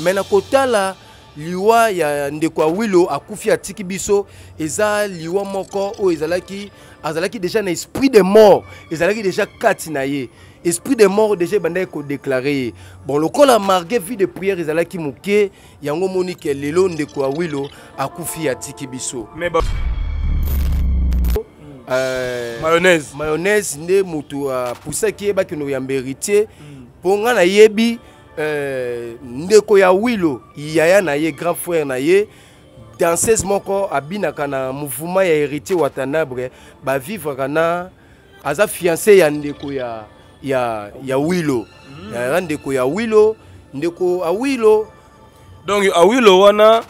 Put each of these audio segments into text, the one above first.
me na kotala liwa ya ndeko ya wilo akufi atiki biso eza liwa moko oyo ezalaki azalaki deja na esprit de mort ezalaki deja kati na ye esprit de mort deja ebandaki kodeklare ye bon lokola marge vie de prière ezalaki moke yango omoni ke lelo ndeko ya wilo akufi atiki biso hmm. Euh, mayonnaise mayonnaise nde moto apusaki ye bakende oyamba héritier hmm. mpo nga nayebi mm. Eh, ndeko ya wilo yaya na ye grand frère na ye danseuse moko abinaka na mouvement ya héritier watanabre bavivraka na aza fiancé ya ndeko ya, ya, ya wilo mm. aza ndeko ya wilo ndeko awilo donc awilo wana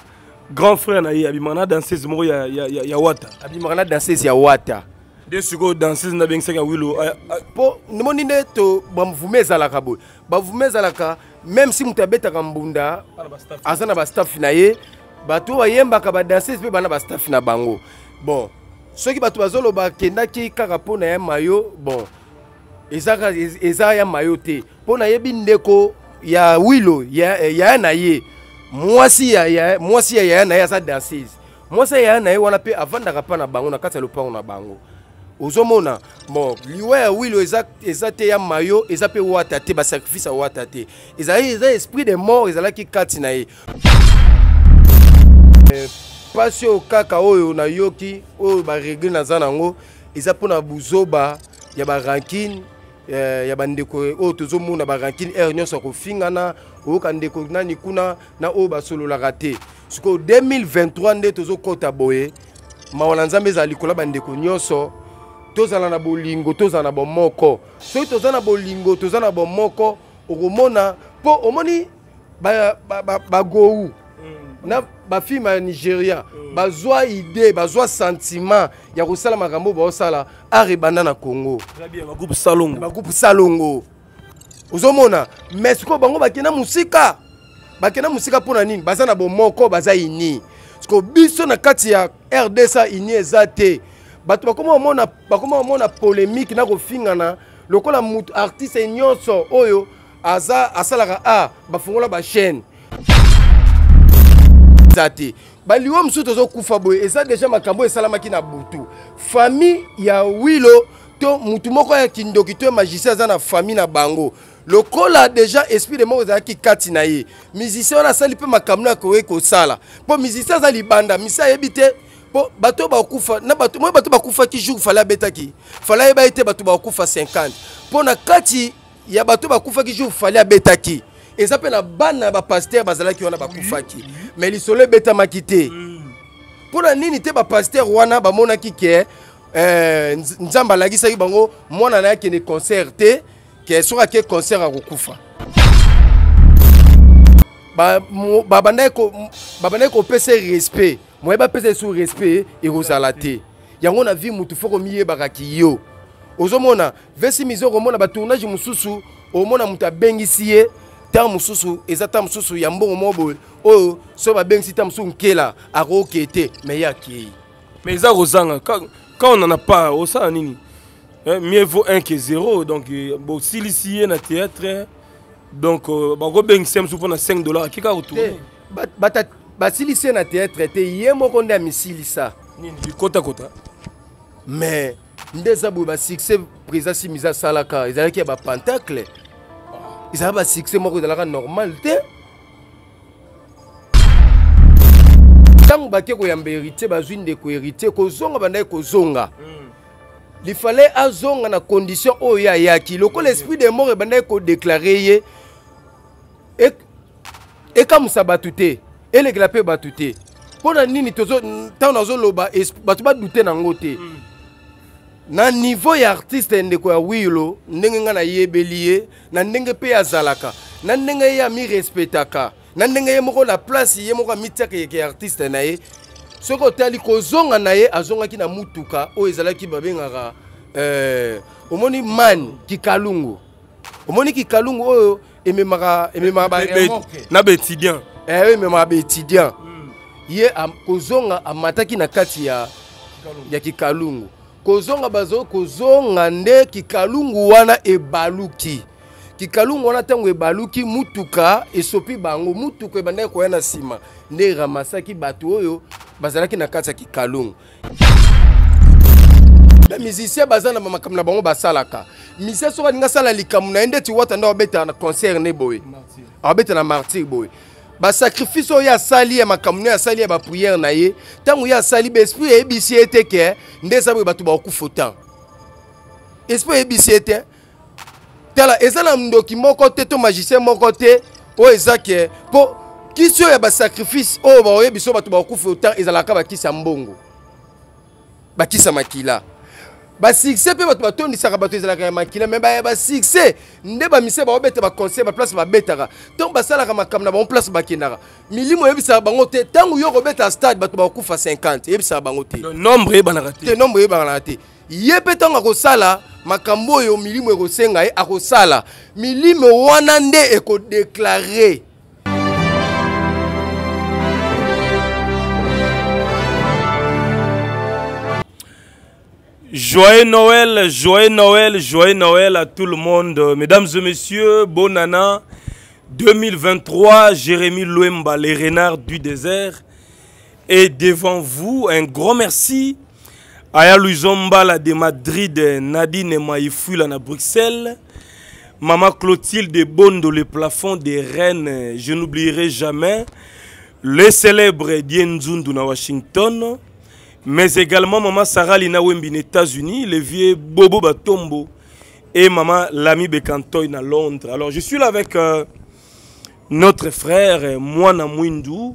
grand frère na ye abimaka na danseuse moko ya, ya, ya, ya wata abimaka na danseuse ya wata nde sikoyo danseuse nabengisaka wilo mpo ndemoni nde to bamuvume ezalaka boye bavume ezalaka même si moto abetaka mbunda aza na bastaff na ye bato oyo bayembaka badanseuse mpe bana bastaff na bango bon soki bato bazoloba akendaki kaka mpo na ya mayo bon eza, eza ya mayo te mpo nayebi ndeko ya wilo eh, yaya ya na ye mwasi ya yaya ya, ya na ye aza danseuse mwasi ya yaya na ye wana mpe avandaka mpa na bango na kati ya lopango na bango ozomona bon liwa ya wilo eza, eza te ya mayo eza mpe wata te basacrifice awata te ezali eza esprit de mort ezalaki kati na ye mpasi oyo kaka oyo nayoki oyo baregle naza nango eza mpona buzoba ya barankine eh, ya bandeko oyo tozomona barankine aire nyonso akofingana oyoka ndeko nani kuna na oyo basololaka te sikoyo 2023 nde tozokɔta boye mawa na nzambe ezala likolo ya bandeko nyonso tozala na bolingo tozala na bomoko soki toza na bolingo toza na bomoko okomona mpo omoni bagou mm. na bafilme ya nigeria mm. bazwa idée bazwa sentiment ya kosala makambo baosala art ebanda na congo bagroupe salongo ozomona mais sikoyo bango bakenda mosika bakenda mosika mpona nini baza na bomoko baza ini siko biso na kati ya rdsa ini eza te bato bakoma komona polémique na kofingana lokola motu artiste nyonso oyo aza asalaka a bafungola bachaîne eza te baliwa mosusu tozokufa boye eza deja makambo esalamaki na butu famille ya wilo to motu moko ya kindoki to ya magicien aza na famille na bango lokola deja esprit de moko ezalaki kati na ye musicien wana asali mpe makambo na akoki kosala mpo musicien aza libanda misi ayebi te mpo bato bakufa na bato moi bato bakufaki jour fale abetaki fale ayeba ete bato bakufa 50 mpo na kati ya bato bakufaki jour fale abetaki eza mpe na bana ya bapaster bazalaki wana bakufaki me lisolo ebetamaki te mpo na nini te bapaster wana bamonaki ke eh, nzambe alakisaki bango mwana na ye akende concert te ke soki ake concert akokufa babandaki kopesa respect moyeba apesa yesu respect ekozala te yango na vie motu foko miyebakaki yo ozomona vesi mizi okomona batournage mosusu omona moto abengisi ye ntango mosusu eza ntango mosusu ya mbongo moko boye oyo soki babengisi ntango mosusu nkela akooke te me ye akei me eza kozanga quand on nana pas osala nini eh, mieux vaut 1 que 0 donc euh, bosilisi ye na théâtre donc euh, bakobengisa mosusu mpona 5 dollar akeka kotourne eh, basilisi ye na teatre te ye moko nde amisilisa nini bikotakota me nde eza boye basuccès président simisa asalaka ezalaki ya bapentacle ezalaka basuccès moko ezalaka normal te ntango bake koyamba héritier bazwi ndeko héritier kozonga bandaki kozonga hmm. lifale azonga na condition oyo ayaki lokola esprit de mort ebandaki kodeklare ye ekamusa e bato te elekela mpe bato te mpo na nini ntango nazoloba bato badute nango te hmm. na niveau ya artiste ndeko ya wilo ndenge ngai nayebeli ye na ndenge mpe azalaka na ndenge ye amirespetaka na ndenge ye moko na place ye moko amitiaka yeke artiste na ye soki otali kozonga na ye azongaki na mutuka oyo ezalaki babengaka eh, omoni man kikalungu omoni kikalungu oyo ememaka ememaka na baétudiant ememaka eh baétudiant hmm. ye kozonga amataki na kati ya, ya kikalungu kozonga bazali kozonga nde kikalungu wana ebaluki kikalungu wana ntango ebaluki mutuka esopi bango mutuka ebandaki koya na nsima nde eramasaki bato oyo bazalaki na kati ya kikalungu bamusicien baza na bamakambo na bango basalaka musicien soki alingi asala likambo na ye ndeti wata nde abetaka na concert ne boye abetaka na martyre boye basakrifise oyo asali ya makambo oyo asali ya bapriere na ye ntango ye asali baesprit eyebisi ye te ke nde eza boye bato bakokufa otan esprit eyebisi ye te tala eza na ndoki moko te to magicien moko te oyo eza ke mpo kisi oyo ya basakrifise oyo baoyebi so bato bakokufa otan ezalaka bakisa mbongo bakisa makila basuccès mpe bato batondisaka bato ezalaka ya makila me baya basuccès nde bamisie baobeta baconseil baplace babetaka ntongo basalaka makambo na bango place bakendaka milimo oyebisaka bango te ntango yo kobeta stade bato bakokufa 50 eyebisaka bango te nombre eyebanaka te nombre eyebanaka te ye mpe ntango akosala makambo oyo milimo ekosenga ye akosala milimo wana nde ekodeklare Joyeux Noël, joyeux Noël, joyeux Noël à tout le monde. Mesdames et messieurs, bon an 2023, Jérémy Louemba, les renards du désert. Et devant vous, un grand merci à Yaluzombala de Madrid, Nadine Maïfula à Bruxelles, Maman Clotilde Bondo, le plafond des Reines, je n'oublierai jamais, le célèbre Dienzundu à Washington, mais également maman Sarah Lina Wembi aux États-Unis, le vieux Bobo Batombo et maman Lami Bekantoy à Londres. Alors je suis là avec euh, notre frère euh, Moana Mwindu,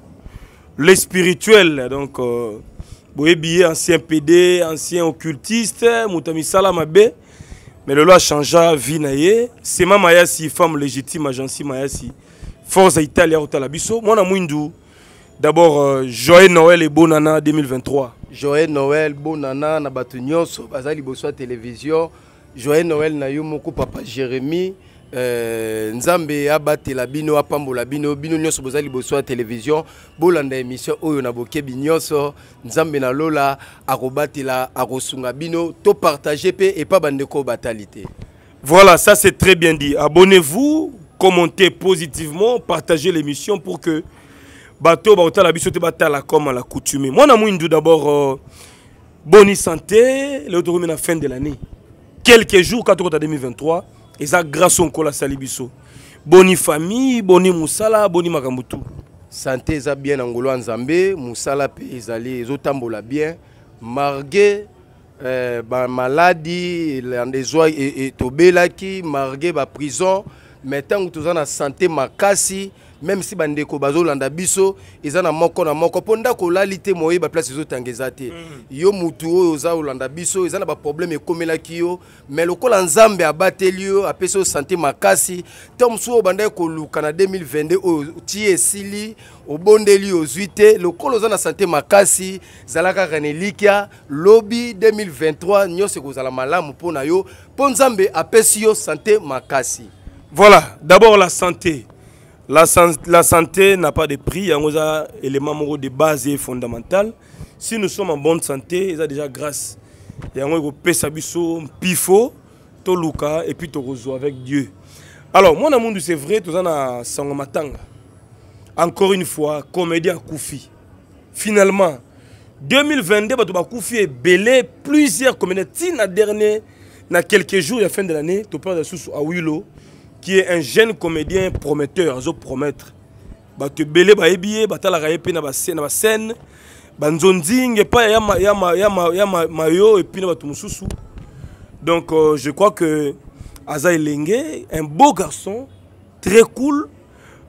le spirituel, donc euh, ancien PD, ancien occultiste, Moutami Salamabe, mais le loi changea Vinaye, c'est ma Mayasi, femme légitime, agence Mayasi, force Italia au talabiso. Moana Mwindu. D'abord, euh, Joyeux Noël et Bonana 2023. Joël Noël Bonana na bato nyonso baza Television. télévision Joël Noël na papa Jérémy Euh, nzambe abatela bino apambola bino bino nyonso Bazali liboso télévision bolanda émission oyo na binyoso nzambe na lola akobatela akosunga bino topartage et pas bandeko voilà ça c'est très bien dit abonnez-vous commentez positivement partagez l'émission pour que bato bakotala biso te batala comme à la coutume mwana mwindu d'abord euh, bonne santé leo tokomi na fin de l'année quelques jours ka tokota 2023 eza grâce onkola asali biso boni famille boni mosala boni makambo tu santé eza bien na ngolo ya nzambe mosala mpe ezali ezotambola bien marge eh, bamaladi ezwa etobelaki e, marge baprison mai ntango toza na santé makasi e, même si bandeko bazolanda biso eza na moko na moko mpo ndako olali te moyeba place ezotanga eza te mhm. yo motu oyo oza olanda biso eza na baproblème ekomelaki yo mais lokola nzambe abateli yo apesi yo sante makasi ntan mosusu oyo bandaki koluka na 2022 oyo tie esili obondeli ozwi te lokola oza na sante makasi zala kaka na elikya lobi 2023 nyonso ekozala malamu mpo na yo mpo nzambe apesi yo sante makasi voilà d'abord la santé La, la santé n'a pas de prix, il y a des éléments de base et fondamental. Si nous sommes en bonne santé, c'est déjà grâce. Il y a un pesabiso, pifo, toluka et puis torozo avec Dieu. Alors, moi, dans le monde, c'est vrai, tout ça, na sangomatanga. Encore une fois, comédien Koufi. Finalement, 2022, bato bakufi ebele plusieurs comédiens. Si na dernier, na quelques jours, à la fin de l'année, tu parles de Soussou à Willow. qui est un jeune comédien prometteur azo promettre bato ebele bayebi ye batalaka ye mpe na bascène banzonzinga epai ya mayo epi na bato mosusu donc euh, je crois que aza elenge un beau garçon très cool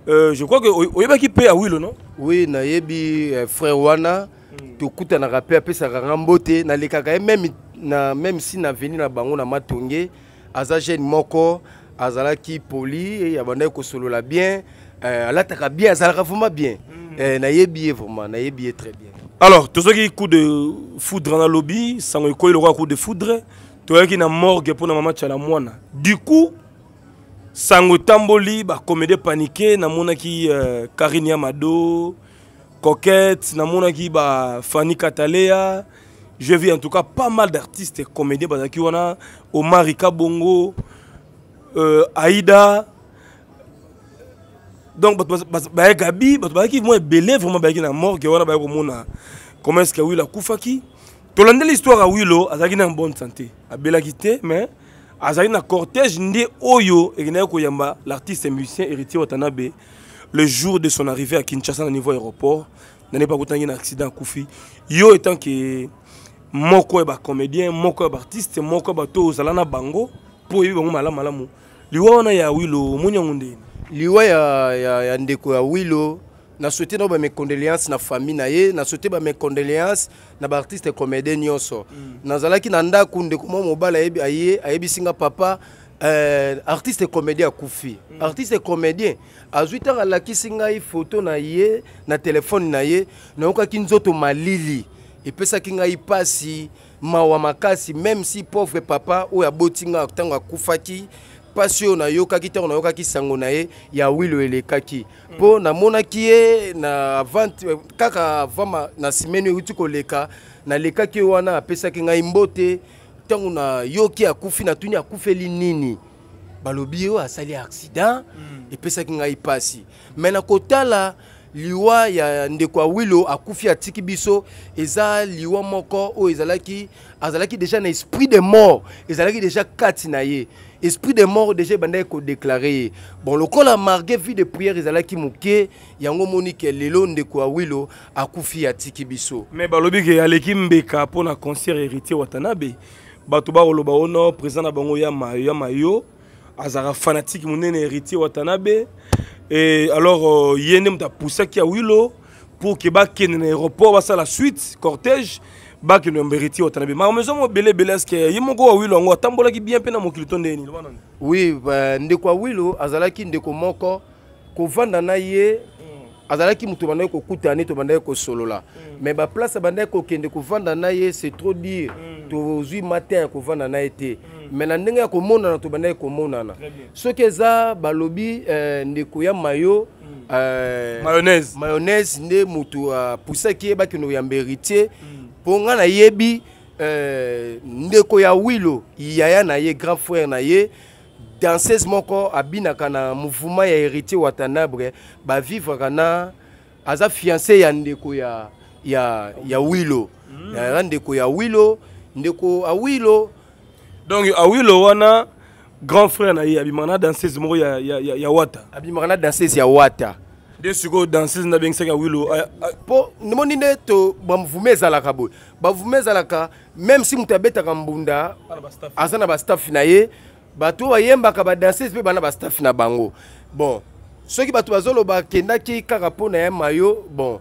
euh, je crois que oyebaki mpe ya wilo non oui nayebi euh, frère wana mm. tokutanaka mpe apesaka nga mbote nalekaka ye même, na, même si na veni na bango na matonge aza jeune moko azalaki poli ya eh, bandaki kosolola bien eh, alataka bien azalaka vraiment bien mm. eh, nayebi ye vraiment nayebi ye très bien alors tozwaki coup de foudre na lobi sango ekoyi lokola coup de foudre toyaki na morgue pour mpona mama tyala mwana du coup sango etamboli bacomédie panike namonaki euh, karine ya mado coquette ba bafani katalea je vis en tout cas pas mal d'artistes comédien bazalaki wana omari kabongo euh, Aïda. Donc, Gabi, qui moi, belé vraiment qui est mort, que on a Comment est-ce que a koufaki? Tolande l'histoire à Willow, est n'a bonne santé. A mais cortège ndé Oyo, l'artiste et musicien héritier Watanabe, le jour de son arrivée à Kinshasa, au niveau aéroport, n'a pas eu un accident à Koufi. Yo étant que moko comédien, moko artiste, moko est à Zalana Bango, pour y avoir liwa wana ya wilo omoni yango ndeni liwa ya, ya, ya ndeko ya wilo nasouete nao bamecondoléance na famille na ye nasouete bamecondoléance na baartiste comédien nyonso mm. nazalaki na ndako ndeko mwa mobali ayebisinga ayebi papa euh, artiste comédien akufi mm. artiste comédien azwi ntango alakisi ngai foto na ye na telefone na ye nayokaki nzoto malili epesaki ngai mpasi mawa makasi même si pauvre papa oyo aboti ngai ntango akufaki pasi oyo nayokaki ntango nayokaki sango na ye ya wilo elekaki mm. mpo namonaki ye na eh, kaka avant na simeni euti koleka nalekaki ye wana apesaki ngai mbote ntango nayoki akufi natuni akufeli nini balobi ye oyo asali accident mm. epesaki ngai pasi me na kotala mm. liwa ya ndeko awilo akufi atiki biso eza liwa moko oyo ezalaki azalaki déjà na esprit de mort ezalaki déjà kati na ye esprit de mort déjà ebandaki kodeklare ye bon lokola marge vie de prière ezalaki moke yango moni ke lelo ndeko awilo akufi atiki biso me balobi ke aleki mbeka mpo na concert héritier watanabe bato bakoloba ono président na bango ya mayo ya mayo azalaka fanatike monene héritier watanabe et alors euh, ye nde moto apusaki ya wilo pour ke bakende na aéroport basala suite cortège bakende ya mberiti otana be makambo ezomo ebeleebele eske ye moko wa wilo yango atambolaki bien mpe na mokili to ndeni oui ndeko ya wilo azalaki ndeko moko kovanda na ye azalaki moto bandaki kokuta ne to bandaki kosolola mm. mais baplace abandaki kokende kovanda na ye c'est trop dire mm. tozwi matin ya kovanda na ye te mm. mais na ndenge ya komonana to bandaki komonana soki eza balobi euh, ndeko ya mayo euh, mayonnaise mayonnaise nde moto apusaki ye bakende koyamba héritier mpo nga nayebi euh, ndeko ya wilo yaya na ye grand frère na ye dansese moko abinaka na mouvement ya héritier watanabre bavivraka na aza fiancé ya ndeko ya, ya, ya wilo mm. aza ndeko ya wilo ndeko awilo donc awilo wana grand frère na ye abimaka na dansese moko ya, ya, ya, ya wata abimaka na dansese ya wata nde sikoyo dansese nde abengisaki awilo mpo ndemoni nde to bamuvume ezalaka boye bavume ezalaka même si moto abetaka mbunda aza na bastaff na ye bato oyo bayembaka badanseuse mpe bana bastaff na bango bon soki bato bazoloba akendaki kaka mpo na ya mayo bon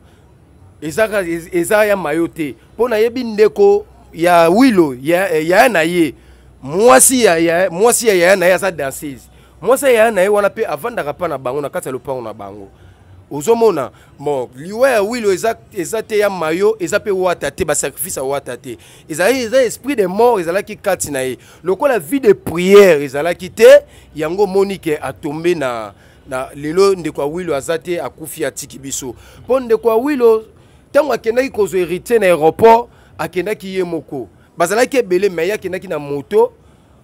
eza, eza ya mayo te mpo nayebi ndeko ya wilo eh, yaya ya na ye mwasi ya yaya ya, ya na ye aza danseuse mwasi ya yaya na ye wana mpe avandaka mpa na bango na kati ya lopango na bango ozomona bon liwa ya wilo eza, eza te ya mayo eza mpe wata te basacrifice awata te ezalaki eza esprit de mort ezalaki kati na ye lokola vie de prière ezalaki te yango monike atombe na, na lelo ndeko ya wilo aza te akufi atiki biso mpo ndeko ya wilo ntango akendaki kozwa héritier na aéroport akendaki ye moko bazalaki ebele me ye akendaki na moto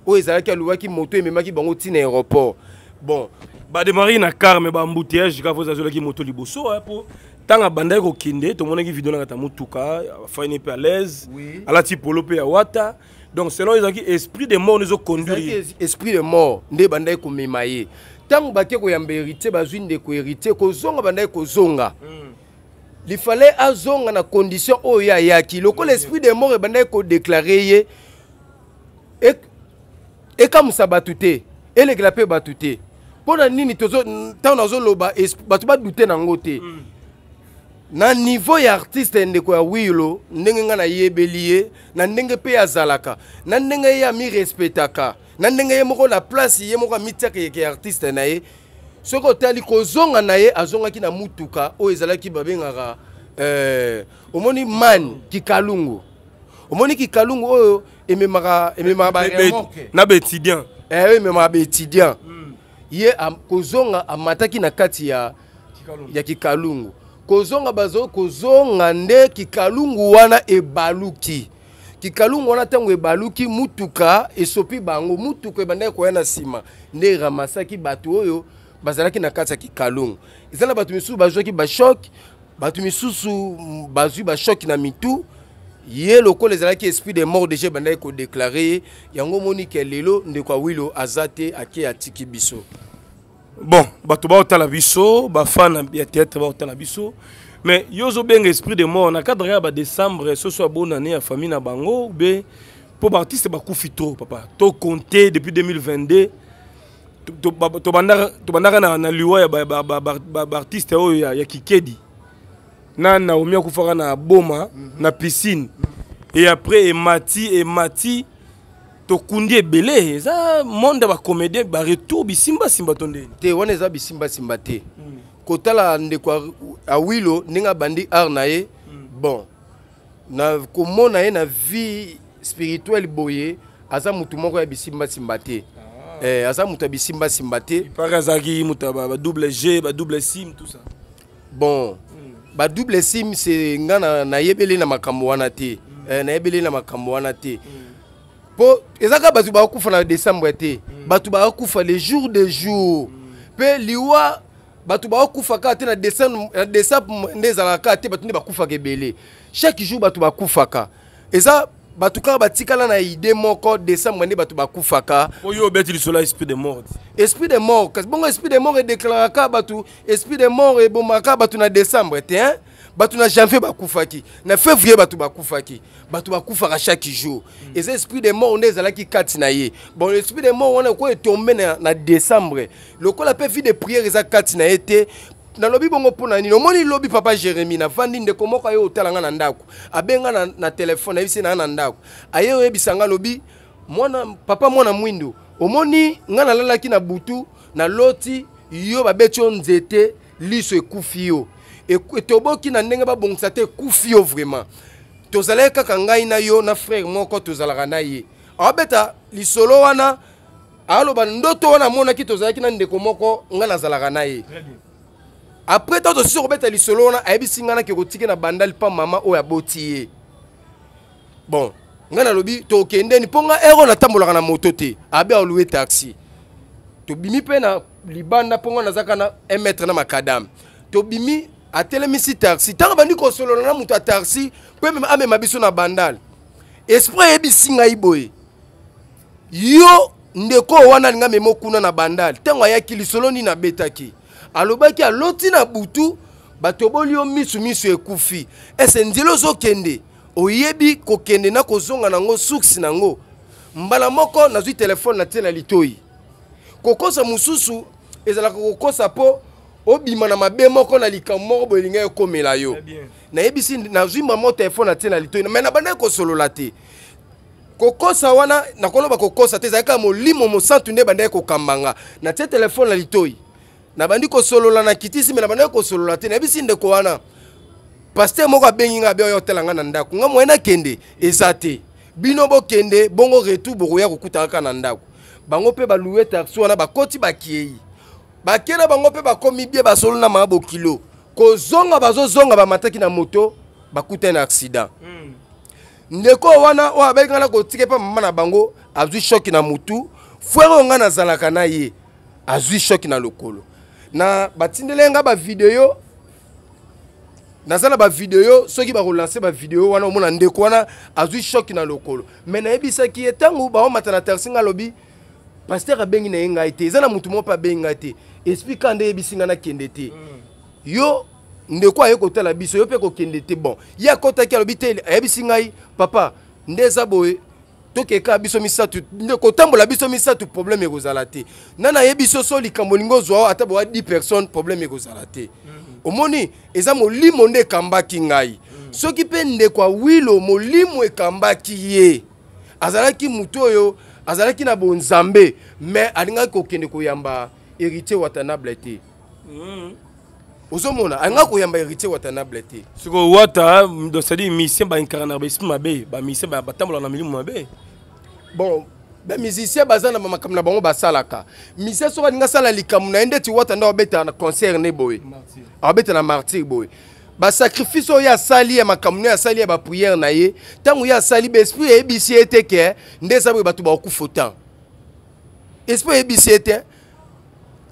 oyo ezalaki alobaki moto ememaki bango ntina aéroport bon bademari na car me baembouteillage kaka oza azwelaki moto liboso mpo hein, ntango abandaki kokende tomonaki video na kata motuka afaini mpe alaise alati type polope à wata donc selon ezalaki esprit de mort conduit esprit de mort nde bandaki komema ye ntango bake koyamba héritier bazwi ndeko héritier kozonga bandaki kozonga hmm. lifale azonga na condition ya oyo ayaki lokola esprit de mort ebandaki et ye comme ça te et les grappes te mpo na nini ntango nazoloba bato badute nango te mm. na niveau ya artiste ya ndeko ya wilo ndenge ngai nayebeli ye na ndenge mpe azalaka na ndenge ye amirespetaka na ndenge ye moko na place ye moko amitiaka yeke ya artiste na ye soki otali kozonga na ye azongaki na mutuka oyo ezalaki babengaka eh, omoni man kikalungu omoni kikalungu oyo ememaka ememaka ba na baétudiant eh oyo ememaka baétudiant mm. ye kozonga amataki na kati ya, ya kikalungu kozonga bazo kozonga nde kikalungu wana ebaluki kikalungu wana ntango ebaluki mutuka esopi bango mutuka ebandaki koya na nsima nde eramasaki bato oyo bazalaki na kati ya kikalungu eza na bato misusu bazwaki bashok bato misusu bazwi bashok na mitu ye lokola ezalaki esprit de mort deja ebandaki kodéclare ye yango omoni ke lelo ndeko awilo aza te ake atiki biso bon bato baotala biso bafana ya théâtre baotala biso mais yo ozobenga esprit de mort na cadre ya badécembre soso abonane ya famille na bango be mpo baartiste bakufi to papa tokonte depuis 2022 tobandaka na liwa ya baartiste oyo ya kikedi na naomi akufaka na boma mm -hmm. na piscine mm -hmm. et après emati emati tokundi ebele eza monde bacomédien baretour bisimbasimba to ndeni te wana eza bisimbasimba te mm. kotala ndeko awilo ndenge abandi art na ye mm. bon na komona ye na vie spirituelle boye aza motu moko ya bisimbasimba te ah. eh, aza moto ya bisimbasimba te par azalaki moto ya badouble g badouble sim tout ça bon badouble sim se nga nayebeli na makambo wana te mm. eh, nayebeli na makambo wana te mpo eza kaka bato bakufa na décembre te mm. bato bakufa le jour de jour mpe mm. liwa bato bakufa kaka te na décembre nde ezalaka kaka te bato nde bakufaka ebele chaque jour bato bakufaka eza bato kaka batikala na ide moko décembre nde bato bakufaka oyo obeti lisolo esprit de mort esprit de mort kasi bongo esprit de mort edeklaraka bato esprit de mort ebomaka bato na décembre te hein? bato na janvier bakufaki na février bato bakufaki bato bakufaka chaque jour mm. eza esprit de mort nde ezalaki kati na ye bon esprit de mort wana ekoki etombe na, na décembre lokola mpe vie de prière eza kati na ye te nalobi bongo mpona nini omoni lobi papa jérémi navandi ndeko moko aye otala nga na ndako abenga na, na telefone ayebisi na nga na ndako aye oyebisa nga alobi mwana papa mwana mwindu omoni nga nalalaki na butu naloti yo babeti yo nzete liso ekufi yo toboki na ndenge babongisa te ekufi yo vraiment tozalaki kaka ngai na yo na frere moko tozalaka na ye aobeta lisolo wana aloba ndoto wana amonaki tozalaki na ndeko moko ngai nazalaka na ye après ntango tosusu kobeta lisolo wana ayebisi ngai nake kotiki na bandali mpa mama oyo aboti ye bon ngai nalobi tokendeni mpo ngai ero natambolaka na moto te abe alue taxi tobimi mpe na libanda mpo ngai nazaka na 1 mètre na makadame tobimi atelemisi taxi ntango abandi kosolola na moto ya taxi mpo amema biso na bandale esprit ayebisi ngai boye yo ndeko oyo wana alinga memo kuna na bandale ntango ayaki lisolo nini abetaki alobaki aloti na butu batoboli yo misu miso ekufi ese nzela ozokende oyebi kokende na kozonga nango suksi nango mbala moko nazwi telefone na tie na litoi kokosa mosusu ezalaka kokosa mpo obima na mabe moko na likambo moko boye elingai ekomela yo eh nayebisi nazwi mama telefone na tie na litoi me nabandaki kosolola te kokosa wana nakoloba kokosa te ezalaki kaka molimo mosantu nde bandaki kokambanga na tie telefone na litoi nabandi kosolola na kitisi me nabandaki kosolola te nayebisi ndeko wana paster moko abengi ngai abe oyo otela ngai na ndako ngai moye nakende eza te bino bokende bongo retu bokoya kokuta kaka na ndako bango mpe balue taxi wana bakoti bakiei bakenda bango mpe bakomi bie basolo na manga bokilo kozonga bazozonga bamataki na moto bakutai na accident mm. ndeko wana oyo abengi ngai na kotike mpe mama na bango azwi shoki na motu fwere oyo ngai nazalaka na ye azwi shoki na lokolo na batindeli nga bavideo naza na bavideo soki bakolanse bavideo wana omona ndeko wana azwi shoki na lokolo me nayebisaki ye ntango baomata na taxi nga alobi paster abengi na ye ngai te eza na motu moko mpe abengi ngai te esprit ka nde eyebisi ngai nakende te yo ndeko aye kotala biso yo mpe kokende te bon ye akɔtaki alobi te ayebisi ngai papa nde eza boye tokeka biso misato kotambola biso misato problème ekozala te na nayebi so so likambo olingi ozwa ata bowa 10 personne problème ekozala te mhm. omoni eza molimo nde ekambaki ngai mhm. soki mpe ndeko ya wilo molimo ekambaki ye azalaki motu oyo azalaki na bonzambe me alingaki kokende koyamba héritier watanable te mhm. ozomona alingaki koyamba héritier watanable te sikoyo wata cestadire misien baincarnare baesprit mabe bamisien batambola na milimo mabe bon bamusicien baza na makambo na bango basalaka musicien soki alingi asala likambo na ye nde ti wata nde abetaka na concert ne boye abeta ah, na martyre boye basacrifice oyo asali ya makambo na ye asali ya baprière na ye ntango ye asali baesprit eyebisi ye te ke nde eza boye bato bakokufa tan esprit eyebisi ye te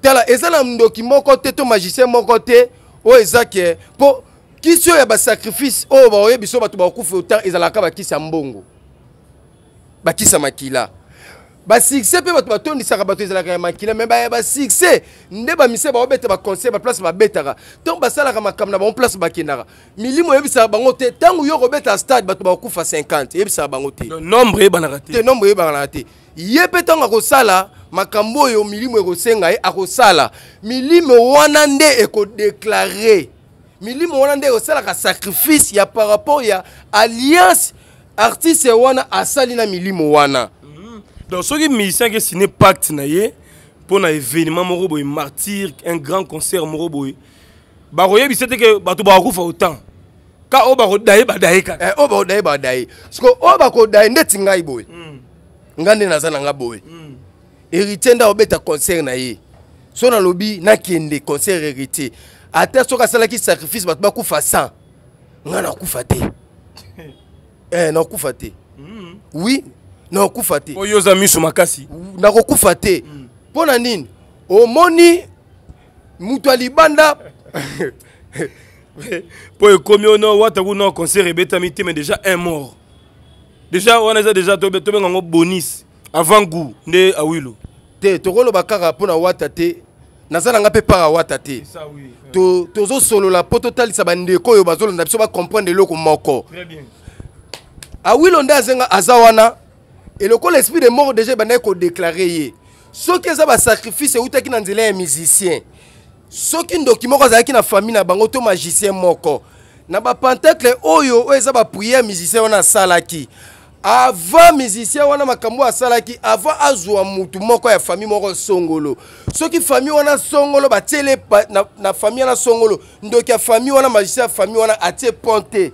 tala eza na ndoki moko te to magicien moko te oyo eza ke mpo kisi oyo ya basacrifice oyo baoyebi so bato bakokufa tan ezalaka bakisi ya mbongo bakisa makila basuccès mpe bato batondisaka bato ezala ya makila me baya basuccès nde place baobeta baconseil baplace babetaka ntongo basalaka makambo na bango place bakendaka milimo eyebisaka bango te ntango yo à stade bato bakokufa 50 eyebisaka bango te nombre raté. te nombre eyebanaka raté ye mpe ko sala makambo yo milimo e ye sala milimo wana nde déclarer milimo wana nde ekosalaka sacrifice ya par rapport ya alliance artiste wana asali na milimo wana mhm. donc soki musicien ke sine pacte na ye mpo na événement moko boye martyr un grand concert moko boye bakoyebisa teke bato bakokufa autant ka oyo bakodaye badaye kaka oyo eh, bakodaye badaye parceke oyo bakodaye ndeti ngai boye mhm. ngai nde naza na nga boye mhm. héritier nde aobeta concert na ye so nalobi nakende concert héritier ata soki asalaki sacrifice bato bakufa 100 ngai nakufa te eh, nakokufa te mm -hmm. oui nakokufa te oyo oza miso makasi nakokufa te mhm. mpo na nini omoni moto ya libanda mpo ekomi ono wata kuna concert ebetami te mais déjà un mort déjà wana eza déjà tobenga yango bonis avant gout nde awilo te tokoloba kaka mpona wata te naza na nga mpe para wata te tozosolola mpo totalisa bandeko oyo bazolanda biso bacomprendre eloko moko awilo nde azenga aza wana eloko l'esprit de mort déjà ebandaki kodeklare ye soki eza basacrifice eutaki na nzela ya musicien soki ndoki moko azalaki na famille na bango to magicien moko na bapentacle oyo oyo eza bapriere musicien wana asalaki avant musicien wana makambo asalaki avant azwa mutu moko ya famille moko songolo soki famille wana songolo batiele na, na famille wana songolo ndoki ya famille wana magicien ya famille wana atie pont te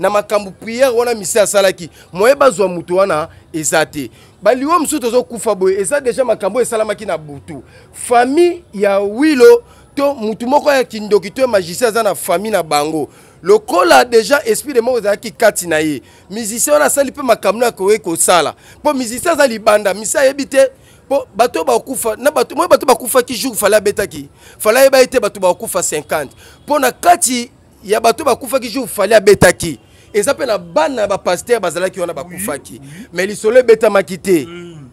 na makambo priere wana mise asalaki moye bazwa moto wana eza te baliwa mosusu tozokufa boye eza deja makambo esalamaki na butu famille ya wilo to motu moko ya kindoki to ya magicien aza na famille na bango lokola deja esprit de moko ezalaki kati na ye musicien wana asali mpe makambo na koye kosala mpo musicien aza libanda misi ayebi te mpo bato bakufa na bato moi bato bakufaki jour fale abetaki fale ayeba ye te bato bakufa 50 mpo na kati ya bato bakufaki jour fale abetaki eza mpe na bana ya bapaster bazalaki wana bakufaki mais lisolo ebetamaki te mm.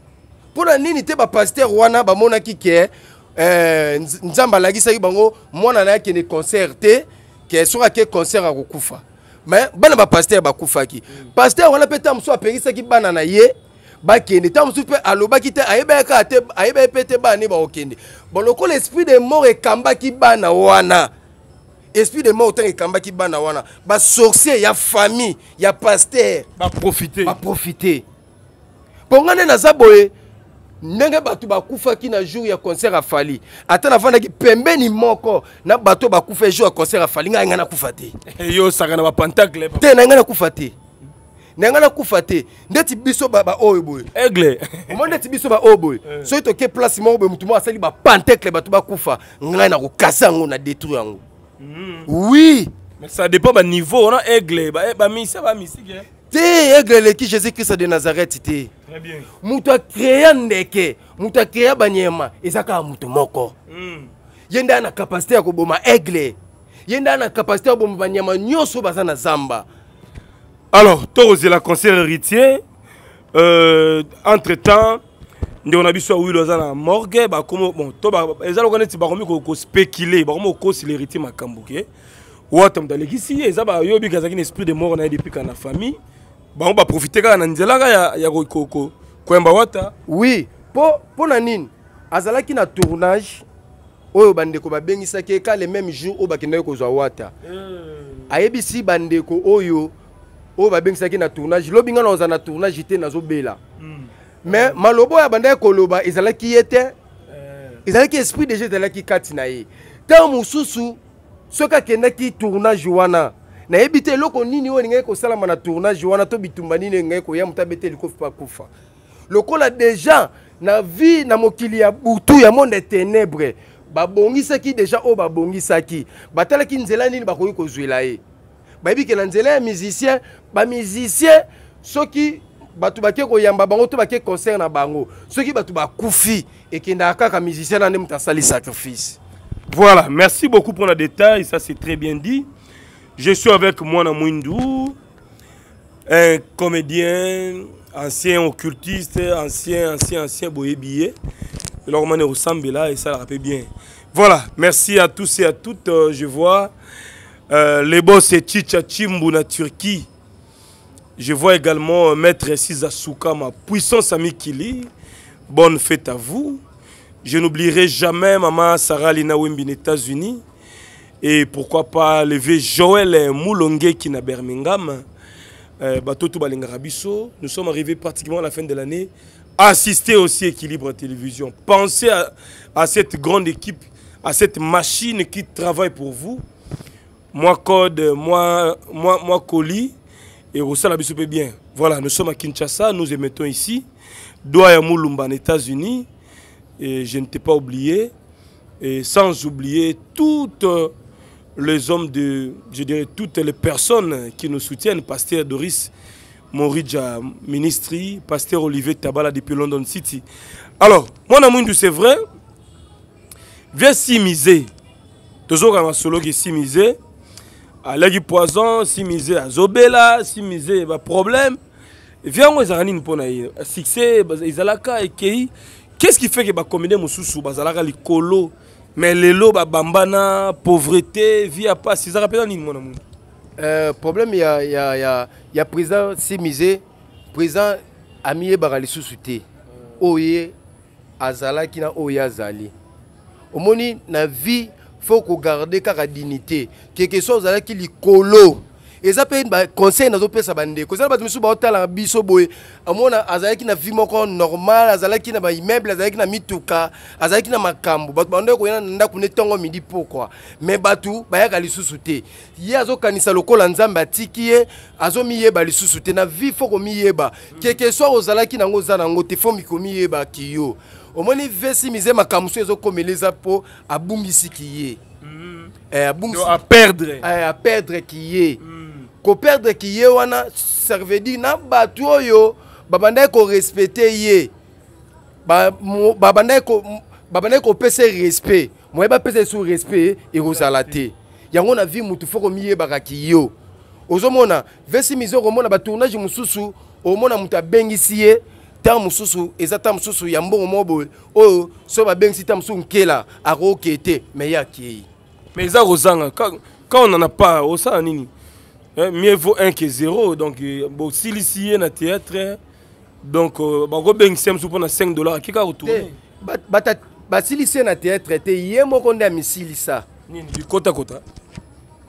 mpo na nini te bapaster wana bamonaki ke eh, nzambe alakisaki bango mwana na ye akende concert te ke soki ake concert akokufa mais bana bapaster bakufaki mm. paster wana mpe ta mosusu aperisaki bana na ye bakende ta mosusu mpe alobaki te ayebaki mpe te bana nini bakokende bolokola esprit de mort ekambaki bana wana esprit de mort ntango ekambaki bana wana basorcier ya famille ya paster baprofite baprofite mponga nde naza boye ndenge bato bakufaki na jour ya concert afali ata navandaki pembeni moko na bato bakufa e jour ya concert afali ngai ngai nakufa te eh, yosaka na bapentacle te na ngai nakufa te na ngai nakufa te ndeti biso baoyo boye aigle omo ndeti biso baoyo boye eh. soki toke place moko boye motu moko asali bapentacle bato bakufa ngai nakokasa yango na détruire yango Oui. Mais ça dépend du niveau. On a aigle. Ça va eh, musique. Eh. T'es aigle le qui Jésus-Christ de Nazareth. Très bien. Mouto a neke, ndeke. Mouto a créé banyema. Et ça, c'est mouto moko. Hmm. Yenda na capacité à koboma aigle. Yenda na capacité à koboma banyema nyoso baza na zamba. Alors, la conseil héritier. Euh, entre temps, ndeko na biso ya wilo aza na morgue bakomi bon to eza lokola neti bakomi kospécule bakomi kokosila héritier makambo ke wata moto alekisi ye eza bayobi kazalaki na esprit de mort na ye depuis kaka na famille bango baprofite kaka na nzela kaka ya koyemba wata oui mpo mpo na nini azalaki na tournage oyo bandeko babengisaki eka le même jour oyo bakendaki kozwa wata hmm. ayebisi bandeko oyo oyo babengisaki na tournage lobi nga na oza na tournage te nazobela mm. me maloba oyo abandaki koloba ezalaki ye te eh. ezalaki esprit deja ezalaki kati na ye ntango mosusu soki akendaki tournage wana nayebi te eloko nini oyo ningaki kosalama na tournage wana to bitumba nini ningaki koya moto abeteli kofi mpa kufa lokola deja na vie na mokili ya butu ya monde ya ténèbre babongisaki deja oyo babongisaki batalaki nzela nini bakoki kozwela ye bayebi ke na nzela ya musicien bamusicien soki bato bake koyamba bango to bake concert na bango soki et bakufi ekendaka kaka musicien na nde moto sacrifice voilà merci beaucoup pour le détail ça c'est très bien dit je suis avec mwana mwindu un comédien ancien occultiste ancien ancien ancien ressemble là et ça l'a rappelle bien voilà merci à tous et à toutes euh, je vois euh, le boss chicha chimbu na turquie je vois également euh, Maître Siza ma puissant amie Kili. Bonne fête à vous. Je n'oublierai jamais Maman Sarah Lina des États-Unis. Et pourquoi pas lever Joël euh, Moulongue qui na Birmingham. Euh, Nous sommes arrivés pratiquement à la fin de l'année. Assister aussi à Équilibre Télévision. Pensez à, à, cette grande équipe, à cette machine qui travaille pour vous. Moi, Code, moi, moi, moi, Colis et vous savez bien. Voilà, nous sommes à Kinshasa, nous émettons ici. à Moulumba en États-Unis, et je ne t'ai pas oublié. Et sans oublier toutes euh, les hommes de, je dirais, toutes les personnes qui nous soutiennent, Pasteur Doris Morija Ministry, Pasteur Olivier Tabala depuis London City. Alors, mon c'est vrai, viens s'imiser. Toujours à solo qui aleki poison si mise azobela si mise baproblème viango ezalaka nini mpo na ye succès ezalaka ekei qu'est-ce qui fait ke bakomide mosusu bazalaka likolo mais lelo babambana pauvreté vie ya pasi ezalaka mpena nini mwana mundu Euh, problème ya, ya, ya, ya président simise président amiyebaka lisusu te oyo ye azalaki na oyo ye azali omoni na vie faut kogarde kaka dignité keke so ozalaki likolo eza mpe baconseil nazopesa bandeko ezala bato misusu baotalaka biso boye amona azalaki na vie moko normal azalaki na baimmeuble azalaki na mituka azalaki na makambo bato bandeko koyena na ndako nde ntongo midi pokwa me bato bayaka lisusu te ye azokanisa lokola nzambe atiki ye azomiyeba lisusu te na vie fo komiyeba keke soir ozalaki nango oza nango te fo mikomiyeba kiyo omoni vesi mize makambo so ezokomela eza mpo abungisiki ye mm. eh, aperdreki ye eh, koperdreki ye mm. wana ça veut dire na bato oyo babandaki korespecte ye babandaki kopesa respect moyebi apesa esu respect ekozala te yango na vi motu foko miyebakaki yo ozomona vesi mize okomona batournage mosusu omona moto abengisi ye ntango mosusu eza ntango mosusu ya mbongo moko boye oyo soki babengisi ntango mosusu nkela akooke te me ye akei me eza kozanga ka onana pa osala nini eh, mieux vaut 1 que 0 donc eh, bosilisi ye na théâtre donc euh, bakobengisa mosusu mpona 5 dollar akei ka kotourne basilisi ye na théâtre te ye moko nde amisilisa nini bikotakota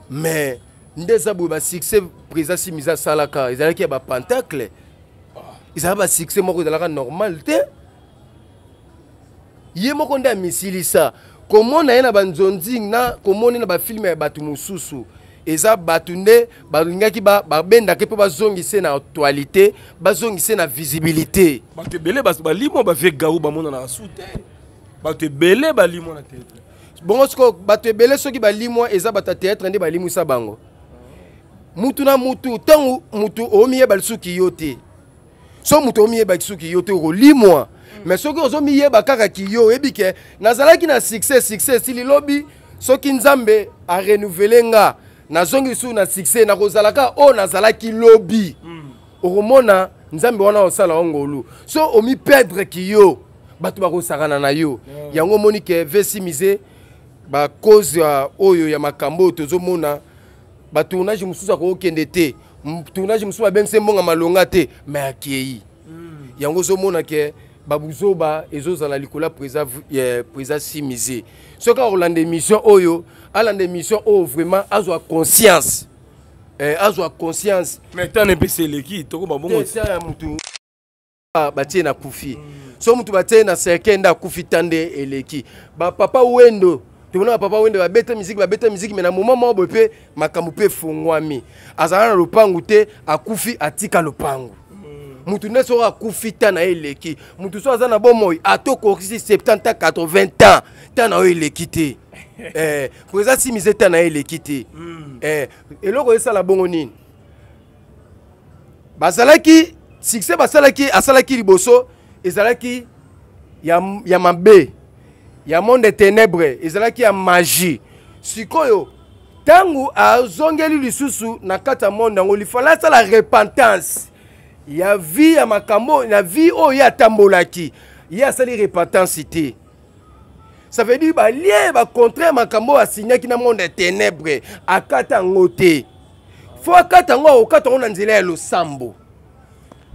mais nde eza boye basuccès présasi miza asalaka ezalaki ya bapentacle ezala basuccès moko ezalaka normal te ye moko nde amisilisa komona ye na banzonzi na komoni na bafilme ya bato mosusu eza bato nde balingaki babendaki mpo bazongise na actualité bazongise na visibilité bato ebele balimo bavie gau bamonana asu te bato ebele balimo na teatre bongo sikoyo bato ebele soki balimwa eza bato ya teatre nde balimwisa bango mutu na mutu ntango mutu omi ye balisuki yo te so moto omiyebaki soki yo te okolimwa mm. mais soki ozomiyeba kaka ki yo oyebi ke nazalaki na succès succès si lilobi soki nzambe arenuvele nga nazongi lisusu na succès nakozala kaka oyo nazalaki lobi mm. okomona nzambe wana osala yo ngolu so omiperdre ki yo bato bakosakana na yo yango omoni ke vesi mise bakause oyo ya makambo oyo tozomona batournage mosusu akokende te tournage mosusu babengisi mbonga malonga te me akei hmm. yango ozomona ke babuzoba ezozala likolo ya présa simise soki akolanda émission oyo alanda émission oyo vraiment azwa conscience eh, azwa conscience metane epesa eleki toko babongoya motu ah, batie na kufi so motu batie na cerkin nde akufi ta nde eleki bapapa wendo tomonaka papa wende babeta miziki babeta miziki me na moma moko boye mpe makambo mpe efongwami azalaka na lopangu te akufi atika lopangu mutu nde soko akufi ta na ye eleki mutu so aza na bomoi atokokisi 70 ta 80 ans ta na yo eleki te eh, eza simise ta na ye eleki te hmm. eh, eloko esala bongo nini bazalaki succès basalaki asalaki liboso ezalaki ya mabe ya monde ténèbre ezalaki ya magie sikoyo ntango azongeli lisusu na kati ya monde yango lifala asala repentance ya vi ya makambo na vi oyo ye atambolaki ye asali repentance te ça veut dire balie bacontraire makambo oyo asinyaki na monde ya ténèbre akata yango te fo akata yango akokata yango na nzela ya losambo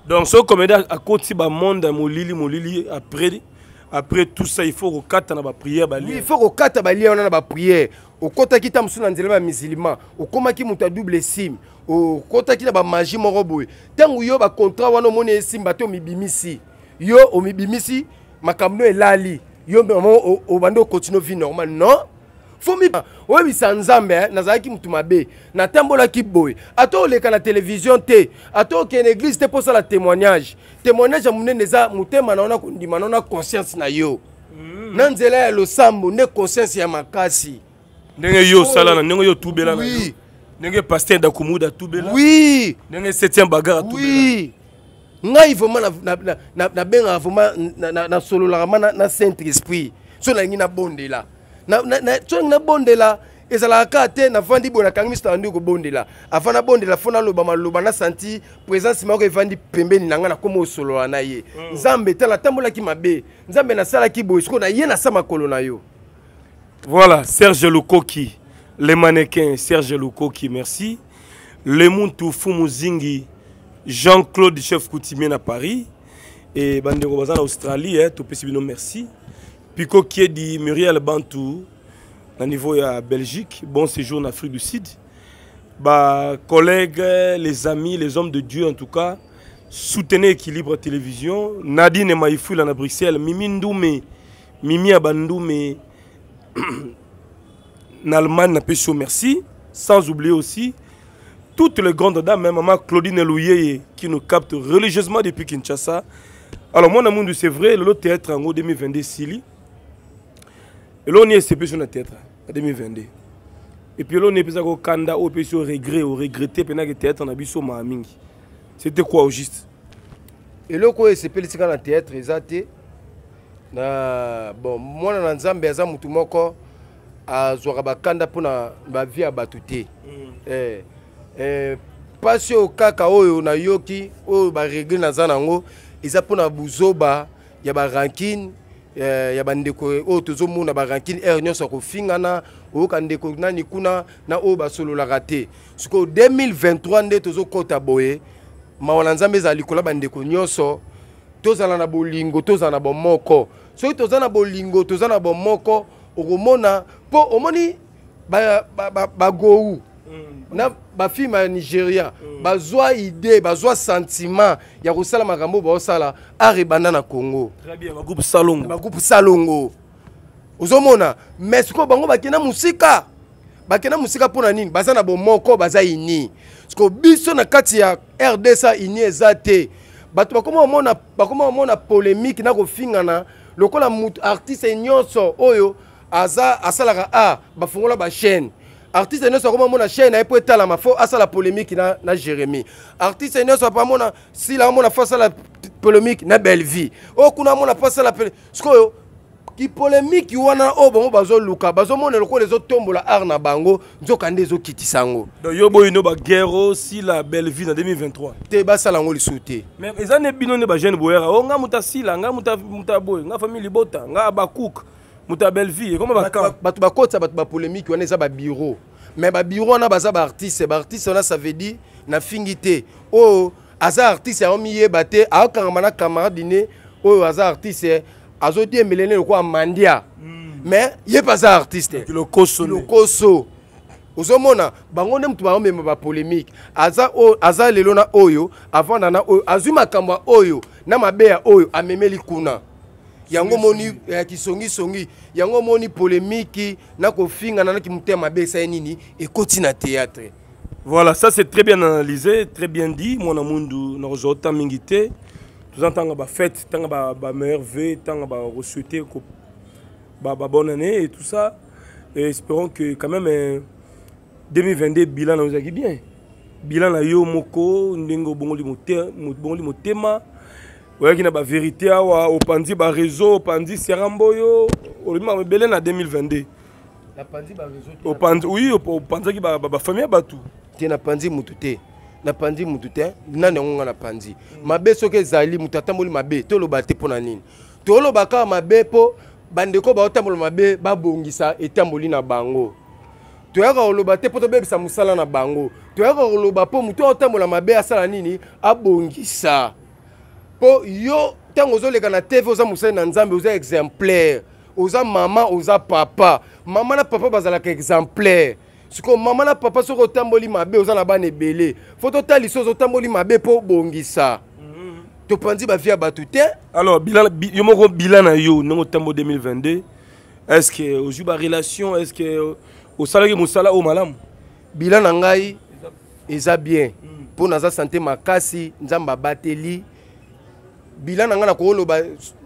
donc soki komedi akoti bamonde ya molili molili apres après tout ça il faut kokata na baprière balie il faut kokata balie wana na baprière okɔtaki ta mosusu na nzela ba musulman okómaki moto ya double sime okɔtaki na bamagi moko boye ntango yo bacontrat wana omoni esime bato omibimisi yo omibimisi makambo no elali yo obandi okontinue vie normal non fomi oyebisa nzambe nazalaki mutu mabe natambolaki boye ata oleka na televizio te ata okee na eglize te mposala témoignage témoignage ya monene eza motema na ona kondima na ona conscience na yo na nzela ya losambo nde conscience ya makasi ndenge yo osalana ndenge yo otubela na yo ndenge paster dakumuda atubela oui ndenge septième bagar atubela ngai vraiment nabengaka vraiment nasololaka ma na saint esprit so nalingi nabondela soki nabondela ezalaka te navandi boye nakangi miso nabandi kobondela ava nabondela mpo naloba maloba nasanti présence moko evandi pembeni na ngai nakoma osolola na ye mm. nzambe tala atambolaki mabe nzambe nasalaki boye sikoyo na ye nasa sama na yo voilà serge lukoki le mannequin serge lukoki merci le muntu fumu zingi jean-claude chef coutumier na paris e bandeko baza na australie eh, topesi bino merci Pico dit Muriel Bantou, au niveau de la Belgique, bon séjour en Afrique du Sud. Bah, collègues, les amis, les hommes de Dieu en tout cas, soutenez Équilibre Télévision. Nadine et Maïfou, là, à Bruxelles, Mimi Ndoumé, Mimi Abandoumé, en Allemagne, merci. Sans oublier aussi toutes les grandes dames, même maman Claudine Louyeye, qui nous capte religieusement depuis Kinshasa. Alors, moi, c'est vrai, le théâtre en haut 2022, eloko nini esepesi yo na théâtre na 2022 epuis eloko nini epesa kokanda oyo epesi yo regret oregrete mpenaki théâtre na biso maa mingi c'était quoi au juste eloko oyo esepelisika na théâtre eza te na bon mwana na nzambe aza motu moko azwaka bakanda mpona bavi ya bato te mm. eh, eh, mpasi oyo kaka oyo nayoki oyo baregre naza nango eza mpona buzoba ya barankine Eh, ya bandeko oyo tozomona barankine aire nyonso ya kofingana oyoka ndeko nani kuna na oyo basololaka te sikoyo 2023 nde tozokɔta boye mawa na nzambe ezala likolo ya bandeko nyonso tozala na bolingo tozala na bomoko soki toza na bolingo toza na bomoko okomona mpo omoni bagou ba, ba, ba na bafilme ya nigeria bazwa idée bazwa sentiment ya kosala makambo baosala art ebanda na congo bagroupe salongo ozomona mais sikoyo bango bakenda mosika bakenda mosika mpo na nini baza na bomoko baza ini siko biso na kati ya rdsa ini eza te bato bakoma komona polémique na kofingana lokola artiste nyonso oyo asalaka art bafongola bachaîne artiste nyonso akomamona chaine na ye mpo etalama fo asala polémique na, na jérémi artiste nyonso apamona sila amona fo asala polémique na bellevie oyo oh, kuna amona po asala sikoyo kipolémiki wana oyo oh, bango bazoluka bazomona lokola ezotombola art na bango nzoka nde ezokitisa yango yo boyino bagero oh, sila bellevie na 2023 te basala yango lisusu te eza ne bino nde bajeune boyera o nga muta sila nga muta boye nga famille libota nga bakouke moto ya belleville ekoma babato bakotisa bato bapolémike wana eza babiro mais babiro wana baza baartiste baartiste wana ça veut dire nafingi te oyo oh, aza artiste aomi yeba te aokangama na camarade dine oyo oh, aza artiste azoti emelene lokola mandia hmm. mais ye mpe aza artiste lokoso ozomona bango nde moto baomema bapolémike aza, aza lelo na oyo avanda na oyo azwi makambo ya oyo na mabe ya oyo amemeli kuna yango moni eh, kisongisongi yango moni polémique nakofingana naki motema abe esali nini ekoti na théâtre voilà ça c'est très bien analysé très bien dit mon mingité mwana mundu nakozwa ota ba te toza tanga ba ntanga ko ba ba bonne année et tout ça et espérons que quand même eh, 2022 bilan nous naozalaki bien bilan la yo moko ndenge obongoli motema oyaki na baverité awa opandi bareseau opandi siaramboyo olobi makambo ebele na 2022 oui opanzaki bafamille ya bato te napanzi motu te napanzi motu te nani yango nga napanzi mabe soki ezali moto atamboli mabe toloba te mpo na nini toloba kaka mabe mpo bandeko baotambola mabe babongisa etamboli na bango toyaka koloba te mpo tobebisa mosala na bango toyaka koloba mpo motu aotambola mabe asala nini abongisa mpo yo ntango ozoleka na te ve oza mosali na nzambe oza exemplaire oza mama oza papa mama na papa bazalaka exemplaire sikoyo mama na papa soki otamboli mabe oza na bana ebele fo totalisa oza otamboli mabe mpo obongisa mhm. topanzi bavie ya bato te alors bilan, bi, yo moko bilan na yo ndenge otamboli 2022 est ce que ozwi barelation est ce que osalaki mosala oyo malamu bilan na ngai eza bien mhm. mpo naza sante makasi nzambe abateli bilan na nga nakoloba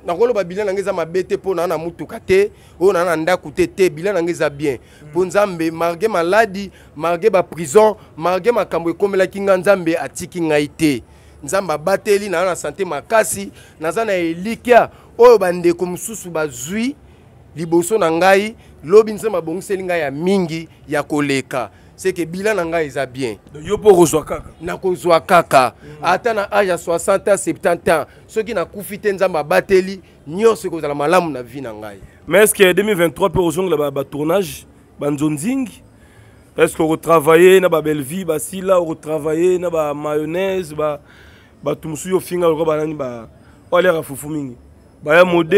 nakoloba bilan na nga eza mabe te mpo naa na mutuka te oyo naa na ndako te te bilan na nga eza bien mpo nzambe marge maladi marge baprison marge makambo ekomelaki nga nzambe atiki ngai te nzambe abateli naa na sante makasi naza na elikya oyo bandeko mosusu bazwi liboso na ngai lobi nzambe abongiseli ngai ya mingi ya koleka c'est que bilan na ngai eza bien yo mpo okozwa kaka nakozwa kaka mm. ata na age ya 60 ans 70 ans soki nakufi te nzambe abateli nyonso ekozala malamu na vie na ngai mais est ce que 2023 mpe ozongela batournage banzonzingi est ce que okotravaille na babellevie basila okotravaille na bamayonnaise bato mosusu yofinga lokwa banani oalera fufu mingi baya mode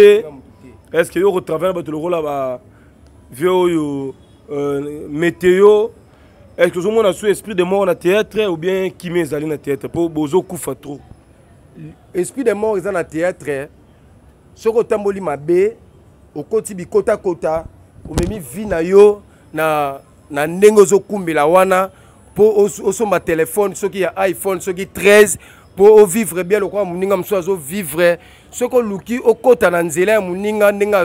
est ce que yo okotravaille na bato lokola bavie oyo euh, météo est-ce eh, que ozomona so esprit de mort na théâtre ou bien kimi ezali na théâtre mpo bozokufa trop esprit de mort eza na théâtre soki otamboli mabe okoti bikotakota omemi vi na yo na, na ndenge ozokumbela wana mpo osomba telefone soki ya iphone soki 13 mpo ovivre bien lokola moninga mosusu azovivre soki oluki okɔta na nzela ya moninga ndenge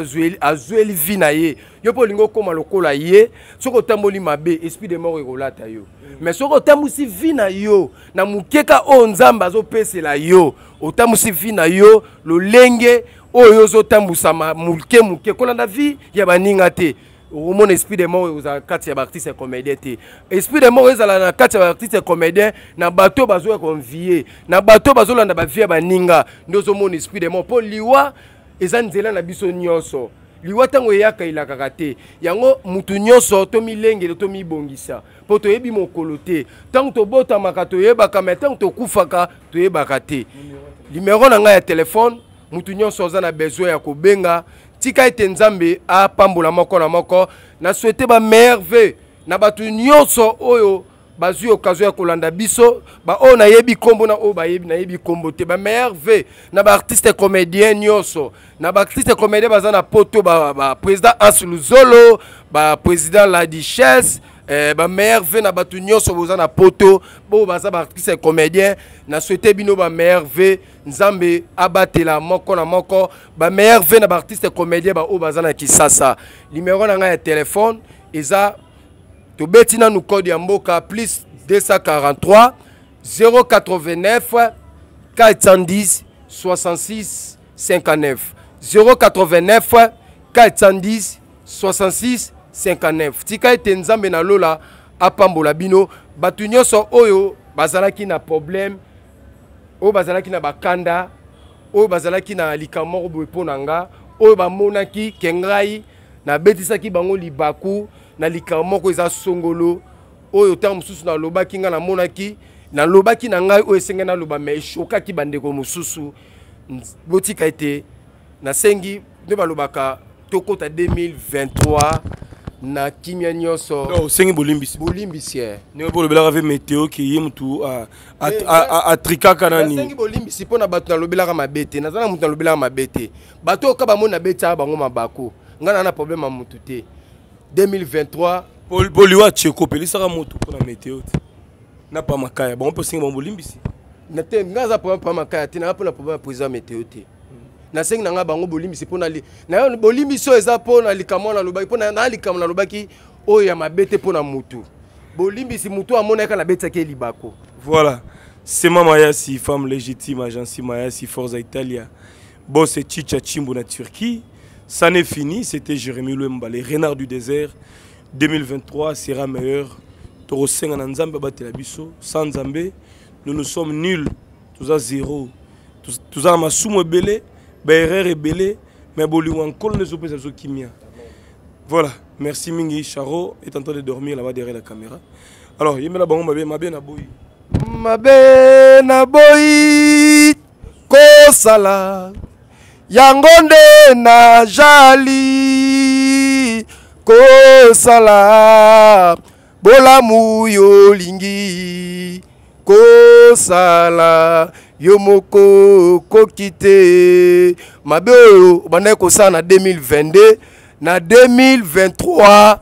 azweli vi na ye yo mpo olingi okóma lokola ye soki otamboli mabe esprit de mort ekolata yo mais soki otambusi vi na yo na mokeka oyo nzambe azopesela yo otambusi vi na yo lolenge oyo ozotambusama moke moke kolanda vi ya baninga te okomona esprit de mort ozala kati ya baartiste ya comédien te esprit de mort ezala na kati ya baartiste ya comédien na bato oyo bazoya konvie na bato oyo bazolanda bavie ya baninga nde ozomona esprit de mort mpo liwa eza nzela na biso nyonso liwa ntango eyaka elakaka te yango mutu nyonso tomilengele tomibongisa mpo toyebi mokolo te ntango tobotamaka toyebaka me ntango tokufaka toyebaka te limero na ngai ya telefone mutu nyonso aza na besoin ya kobenga tika ete nzambe apambola moko na moko na souhaite bamerve na bato nyonso oyo bazwi occasion ya kolanda biso baoyo nayebi nkombo na oyo bayebi nayebi nkombo te bamerve na baartiste comédien nyonso na baartiste comédien baza na poto baprésident ba, ba, ansulu zolo baprésident ladichesse ba, Eh, bameilleur ve na bato nyonso boza na poto bo baza baartiste ya comédien na souhaite bino bameilleur ve nzambe abatela moko na moko bameilleur ve na baartiste comédien baoyo baza na kisasa limero na ngai ya telefone eza tobeti nanu kode ya mboka plus 243 089 410 66 59 089 410 66 59 tika ete nzambe na lola apambola bino bato nyonso oyo bazalaki na problème oyo bazalaki na bakanda oyo bazalaki na likambo moko boye mpo na nga oyo bamonaki ke ngai nabetisaki bango libaku na likambo moko eza songolo oyo ntango mosusu nalobaki ngai namonaki nalobaki na ngai oyo esengeli naloba me eshokaki bandeko mosusu botika ete nasengi nde balobaka tokota 2023 na kimia nyonso osengi bolimbisi bolimbisi ye eh. ndenge mpo olobelaka ve meteo ke ye mutu eh, eh. atrikaka nanisengi bolimbisi mpo na bato nalobelaka mabe te naza na mutu nalobelaka mabe te bato oyoka bamoi nabetiaka bango mabako ngai naa na probleme ya mutu te 2023 poliwa tsheko pelisaka moto mpo na meteo te na pamakaya bango mpo sengi bango bolimbisi te ngai aza probleme pamakaya te nanga mpo na probleme ya président meteo te nasengi na ngai bango bolimbisi mpo na bolimbisi oyo eza mpo na likamwa nalobaki mpo na likamwa nalobaki oyo ya mabe te mpo na motu mutu amona amoni yaka nabetisaki ke libako voilà sema mayasi femme légitime maya mayasi forza italia bosse chicha chimbu na turquie ça n'est fini c'était jérémi lwemba les renards du désert 2023 sera meilleur tokosenga na nzambe abatela biso sans nzambe nous nous sommes nuls toza zéro ma masumu belé baerreur ebele me bolingo nkolo nde ezopesa biso kimia voilà merci mingi charo est en train de dormir là-bas derrière la caméra alors yembela bango mabe mabe na boyi mabe na boyi kosala yango nde na jali kosala bolamu yo olingi kosala yo moko okoki te mabe oyo obandaki kosala na 2022 na 2023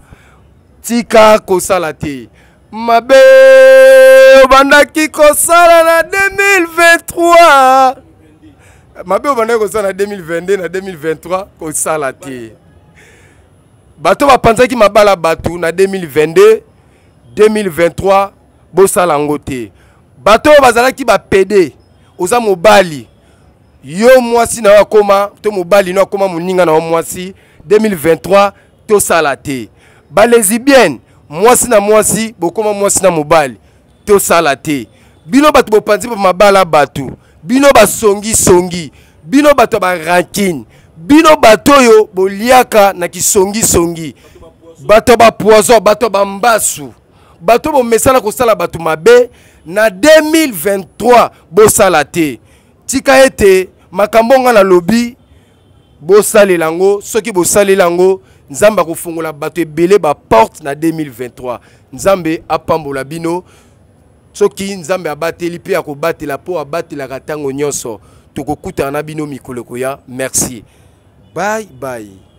tika kosala te mabe obandaki kosala na 2023 mabe obandaki kosala na 2022 na 2023 kosala te bato bapanzaki mabala bato na 2022 2023 bosala yango te bato oyo bazalaki bapede oza mobali yo mwasi na yo akoma to mobali no akoma moninga na yo mwasi 2023 tosala te balezibienne mwasi na mwasi bokoma mwasi na mobali tosala te bino bato bopanzi bamabala bato bino basongisongi bino bato ya barankine bino bato oyo boliaka na kisongisongi bato ya bapoison bato ya bambasu bato bomesana kosala bato mabe na 2023 bosala te tika ete makambo nga nalobi bosalela yango soki bosalela yango nzambe akofungola bato ebele baporte na 2023 nzambe apambola bino soki nzambe abateli mpe akobatela mpo abatelaka ntango nyonso tokokutana na bino mikolo ekoya merci bye bye